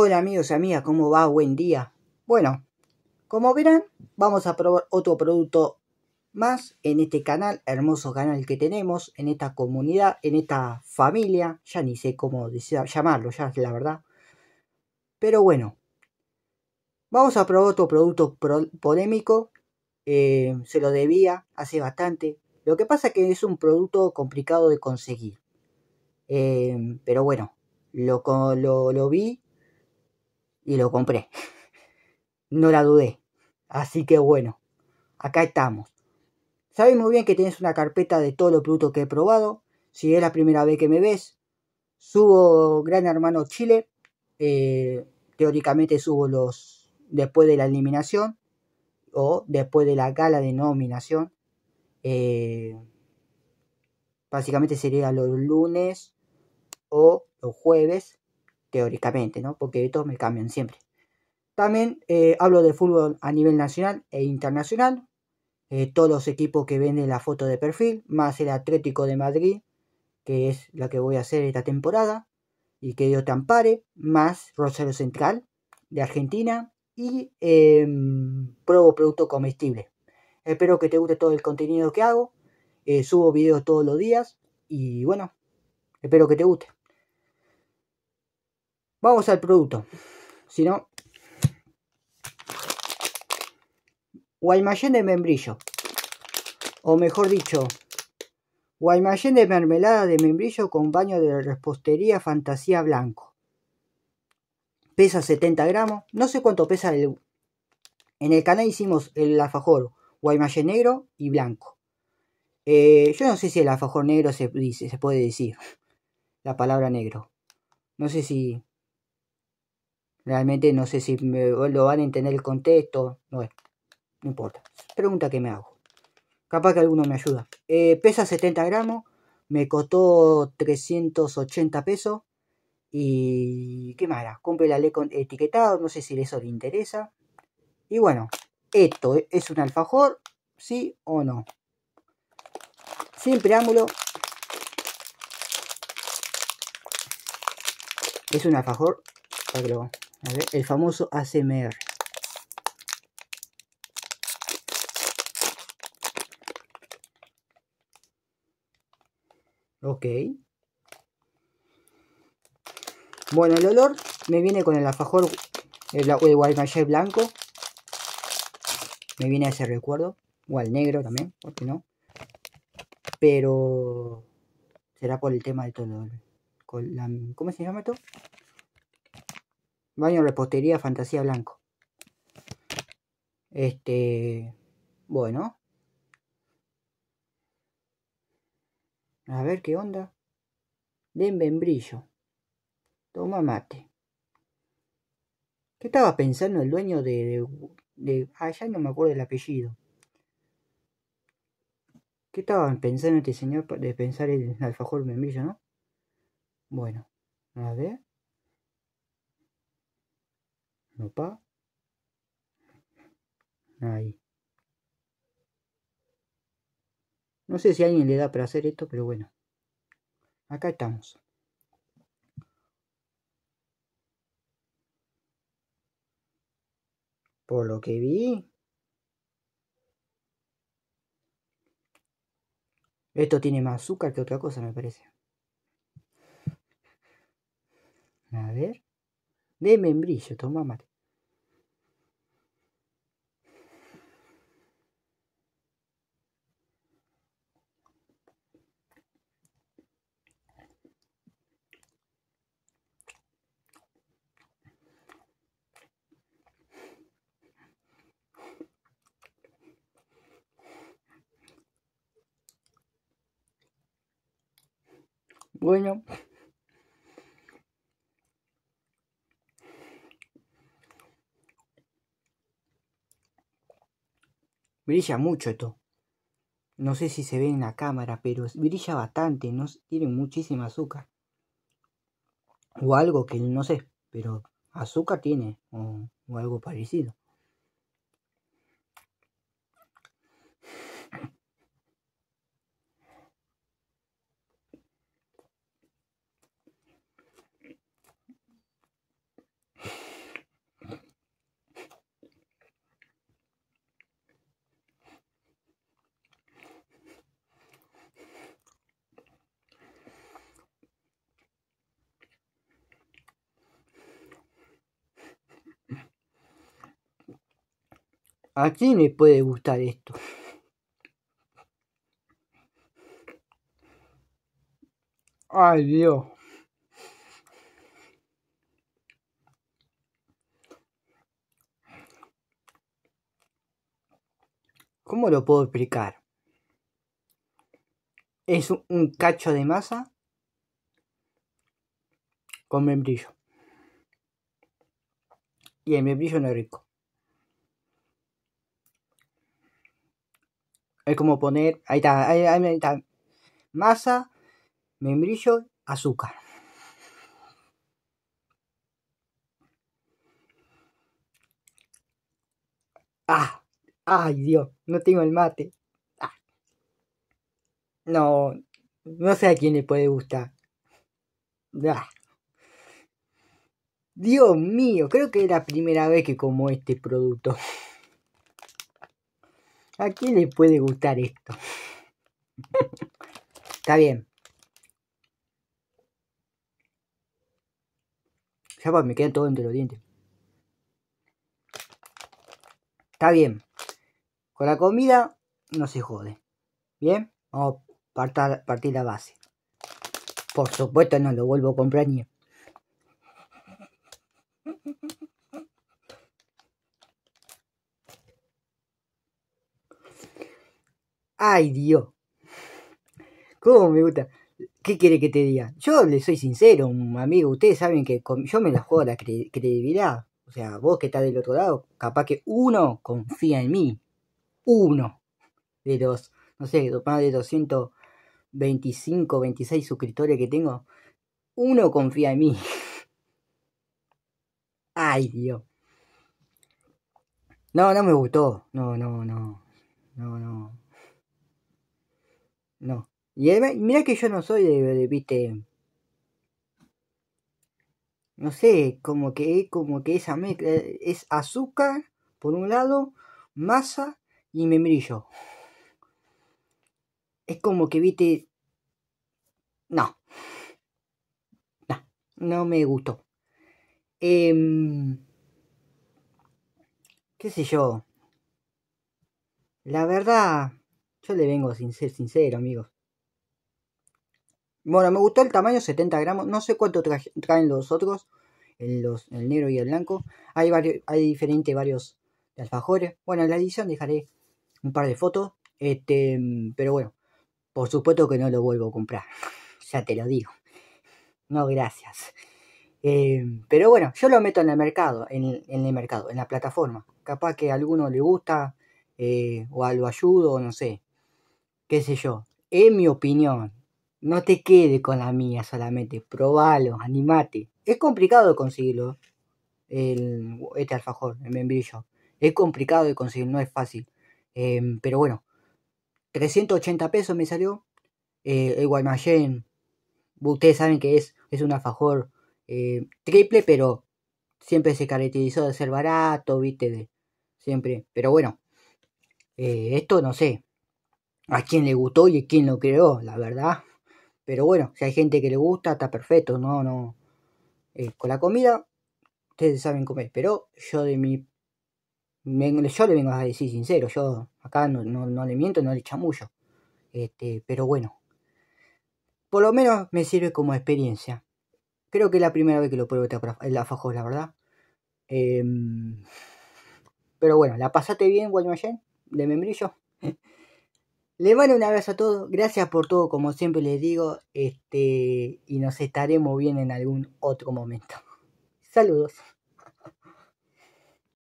Hola amigos y amigas, ¿cómo va? Buen día. Bueno, como verán, vamos a probar otro producto más en este canal, hermoso canal que tenemos, en esta comunidad, en esta familia, ya ni sé cómo llamarlo, ya la verdad. Pero bueno, vamos a probar otro producto polémico, eh, se lo debía hace bastante. Lo que pasa es que es un producto complicado de conseguir. Eh, pero bueno, lo, lo, lo vi y lo compré. No la dudé. Así que bueno, acá estamos. Sabes muy bien que tienes una carpeta de todos los productos que he probado. Si es la primera vez que me ves, subo Gran Hermano Chile. Eh, teóricamente subo los después de la eliminación o después de la gala de nominación. Eh, básicamente sería los lunes o los jueves teóricamente, ¿no? Porque estos todos me cambian siempre. También eh, hablo de fútbol a nivel nacional e internacional. Eh, todos los equipos que venden la foto de perfil, más el Atlético de Madrid, que es la que voy a hacer esta temporada, y que Dios te ampare, más Rosario Central de Argentina y em, pruebo producto comestible. Espero que te guste todo el contenido que hago. Eh, subo videos todos los días y bueno, espero que te guste. Vamos al producto. Si no... Guaymallén de membrillo. O mejor dicho, Guaymallén de mermelada de membrillo con baño de repostería fantasía blanco. Pesa 70 gramos. No sé cuánto pesa el... En el canal hicimos el alfajor guaymallén negro y blanco. Eh, yo no sé si el alfajor negro se dice, se puede decir la palabra negro. No sé si Realmente no sé si lo van a entender el contexto. No, no importa. Pregunta que me hago. Capaz que alguno me ayuda. Eh, pesa 70 gramos. Me costó 380 pesos. Y qué mala. Compré la ley con etiquetado. No sé si eso le interesa. Y bueno, esto ¿e-, es un alfajor. ¿Sí o no? Sin preámbulo. Es un alfajor. Para el famoso ACMR. Ok. Bueno, el olor me viene con el alfajor, el, de guaymallé blanco. Me viene a ese recuerdo. O al negro también, ¿por qué no? Pero será por el tema del todo. ¿Cómo se llama esto? Baño, repostería, fantasía blanco. Este. Bueno. A ver qué onda. Den membrillo. Toma mate. ¿Qué estaba pensando el dueño de, de, de Ah, no me acuerdo el apellido. ¿Qué estaba pensando este señor de pensar el alfajor membrillo, no? Bueno, a ver no ahí. No sé si a alguien le da para hacer esto, pero bueno. Acá estamos. Por lo que vi. Esto tiene más azúcar que otra cosa, me parece. A ver. De membrillo, toma mate. Bueno. Brilla mucho esto. No sé si se ve en la cámara, pero brilla bastante. tiene muchísima azúcar. O algo que no sé, pero azúcar tiene. o algo parecido. ¿A quién le puede gustar esto? Ay Dios. ¿Cómo lo puedo explicar? Es un cacho de masa con membrillo. Y el membrillo no es rico. Es como poner, ahí está, ahí, ahí está, masa, membrillo, azúcar. Ah, ay Dios, no tengo el mate. Ah. No, no sé a quién le puede gustar. Ah. Dios mío, creo que es la primera vez que como este producto. ¿A quién le puede gustar esto? Está bien. Ya pues, me queda todo entre los dientes. Está bien. Con la comida no se jode. Bien, vamos a partir la base. Por supuesto no lo vuelvo a comprar ni. Ay, Dios. ¿Cómo me gusta? ¿Qué quiere que te diga? Yo le soy sincero, amigo. Ustedes saben que yo me la juego a la credibilidad. O sea, vos que estás del otro lado, capaz que uno confía en mí. Uno de los, no sé, más de 225, 26 suscriptores que tengo. Uno confía en mí. Ay, Dios. No, no me gustó. No, no, no. No, no. No. Y además, mira que yo no soy de, viste. No sé, como que como que esa mezcla es azúcar por un lado, masa y membrillo. Es como que viste no. No, no me gustó. Em, ¿Qué sé yo? La verdad, yo le vengo sin ser sincero, amigos. Bueno, me gustó el tamaño, 70 gramos. No sé cuánto traen los otros, el, negro y el blanco. Hay, varios, hay diferentes varios alfajores. Bueno, en la edición dejaré un par de fotos. Este, pero bueno, por supuesto que no lo vuelvo a comprar. Ya te lo digo. No, gracias. Eh, pero bueno, yo lo meto en el mercado, en mercado, en la plataforma. Capaz que a alguno le gusta eh, o a lo ayudo, no sé qué sé yo, en mi opinión. No te quedes con la mía solamente, probalo, animate. Es complicado de conseguirlo, el, este alfajor, el membrillo. Es complicado de conseguir, no es fácil. Em, pero bueno, 380 pesos me salió. Eh, el Guaymallén, ustedes saben que es, es un alfajor eh, triple, pero siempre se caracterizó de ser barato, viste, de, siempre. Pero bueno, eh, esto no sé, a quién le gustó y a quién lo creó, la verdad. Pero bueno, si hay gente que le gusta, está perfecto, no, no. Eh, con la comida, ustedes saben comer, pero yo de mi. yo le vengo a decir sincero, yo acá no, le miento, no le chamullo. Este, pero bueno, por lo menos me sirve como experiencia. Creo que es la primera vez que lo pruebo este el afajo la verdad. Em, pero bueno, la pasaste bien, Guaymallén, de membrillo. Le mando un abrazo a todos, gracias por todo, como siempre les digo, este, y nos estaremos bien en algún otro momento. Saludos.